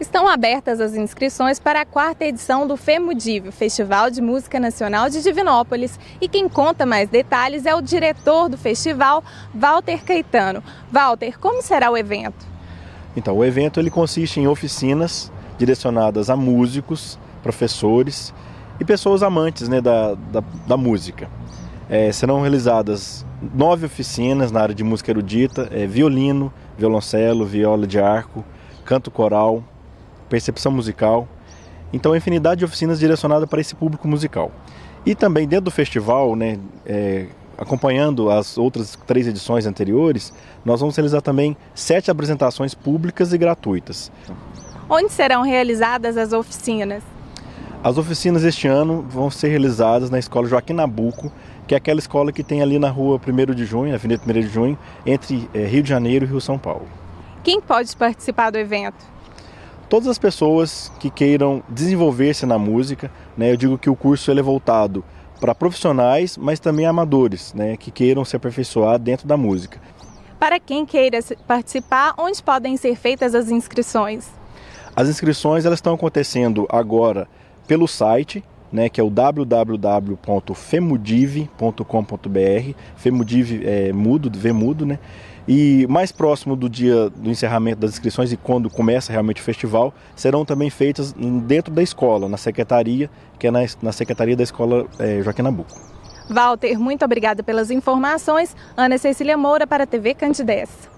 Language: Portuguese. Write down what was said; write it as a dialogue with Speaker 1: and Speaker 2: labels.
Speaker 1: Estão abertas as inscrições para a quarta edição do FEMUDIV, Festival de Música Nacional de Divinópolis. E quem conta mais detalhes é o diretor do festival, Walter Caetano. Walter, como será o evento?
Speaker 2: Então, o evento ele consiste em oficinas direcionadas a músicos, professores e pessoas amantes né, da, da, da música. É, serão realizadas nove oficinas na área de música erudita, é, violino, violoncelo, viola de arco, canto coral, percepção musical. Então, é infinidade de oficinas direcionadas para esse público musical. E também dentro do festival, né, é, acompanhando as outras três edições anteriores, nós vamos realizar também sete apresentações públicas e gratuitas.
Speaker 1: Onde serão realizadas as oficinas?
Speaker 2: As oficinas este ano vão ser realizadas na Escola Joaquim Nabuco, que é aquela escola que tem ali na rua 1 de junho, na Avenida 1 de junho, entre é, Rio de Janeiro e Rio São Paulo.
Speaker 1: Quem pode participar do evento?
Speaker 2: todas as pessoas que queiram desenvolver-se na música. Né? Eu digo que o curso ele é voltado para profissionais, mas também amadores, né? que queiram se aperfeiçoar dentro da música.
Speaker 1: Para quem queira participar, onde podem ser feitas as inscrições?
Speaker 2: As inscrições elas estão acontecendo agora pelo site né, que é o www.femudiv.com.br. Femudiv é mudo, vemudo, né? E mais próximo do dia do encerramento das inscrições e quando começa realmente o festival, serão também feitas dentro da escola, na secretaria, que é na, na secretaria da escola é, Joaquim Nabuco.
Speaker 1: Walter, muito obrigada pelas informações. Ana Cecília Moura para a TV Candidez.